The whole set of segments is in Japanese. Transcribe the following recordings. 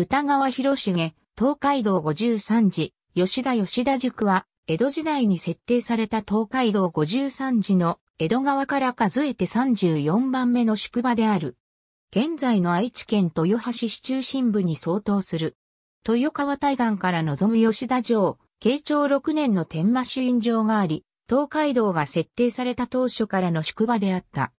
歌川広重、東海道五十三次、吉田吉田塾は、江戸時代に設定された東海道五十三次の江戸川から数えて34番目の宿場である。現在の愛知県豊橋市中心部に相当する。豊川対岸から望む吉田城、慶長六年の天満主院城があり、東海道が設定された当初からの宿場であった。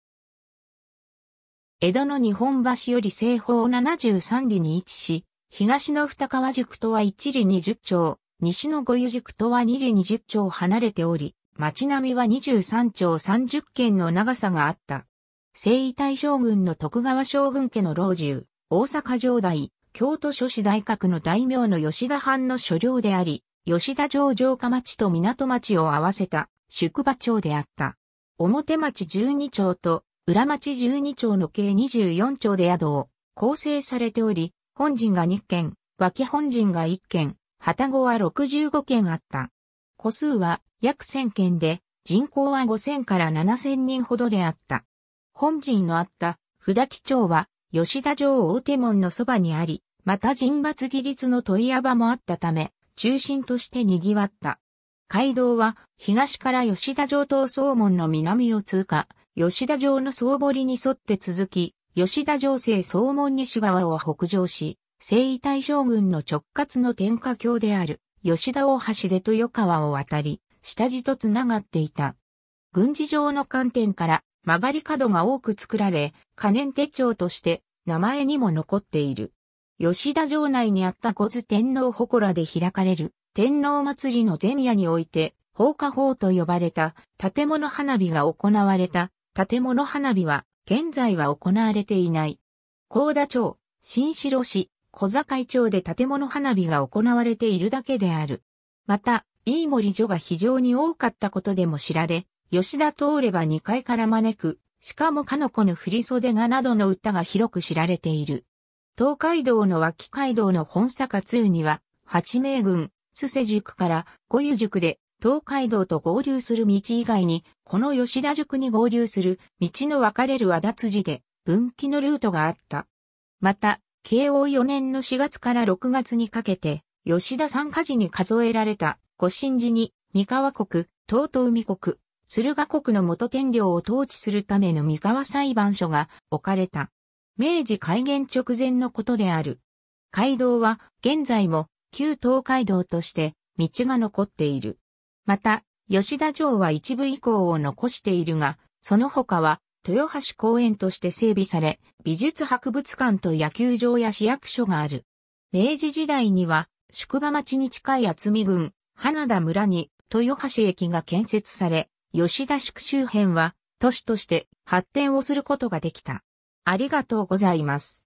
江戸の日本橋より西方73里に位置し、東の二川宿とは一里二十町、西の五湯宿とは二里二十町離れており、町並みは二十三町三十軒の長さがあった。征夷大将軍の徳川将軍家の老中、大阪城代、京都諸子大学の大名の吉田藩の所領であり、吉田城城下町と港町を合わせた宿場町であった。表町十二町と裏町十二町の計二十四町で宿を構成されており、本陣が2件、脇本陣が1件、旗子は65件あった。個数は約1000件で、人口は5000から7000人ほどであった。本陣のあった、札木町は、吉田城大手門のそばにあり、また人罰義律の問合場もあったため、中心として賑わった。街道は、東から吉田城東総門の南を通過、吉田城の総堀に沿って続き、吉田城西総門西側を北上し、征夷大将軍の直轄の天下橋である吉田大橋で豊川を渡り、下地と繋がっていた。軍事上の観点から曲がり角が多く作られ、可燃手帳として名前にも残っている。吉田城内にあった小津天皇祠で開かれる天皇祭りの前夜において、放火砲と呼ばれた建物花火が行われた建物花火は現在は行われていない。高田町、新城市、小坂井町で建物花火が行われているだけである。また、飯森女が非常に多かったことでも知られ、吉田通れば2階から招く、しかもかの子の振り袖がなどの歌が広く知られている。東海道の脇街道の本坂通には、八名群、須瀬塾から五湯塾で東海道と合流する道以外に、この吉田塾に合流する道の分かれる和田辻で分岐のルートがあった。また、慶応4年の4月から6月にかけて、吉田参加時に数えられた御神寺に、三河国、東都海国、駿河国の元天領を統治するための三河裁判所が置かれた。明治改元直前のことである。街道は現在も旧東海道として道が残っている。また、吉田城は一部以降を残しているが、その他は、豊橋公園として整備され、美術博物館と野球場や市役所がある。明治時代には、宿場町に近い厚見郡、花田村に、豊橋駅が建設され、吉田宿周辺は、都市として発展をすることができた。ありがとうございます。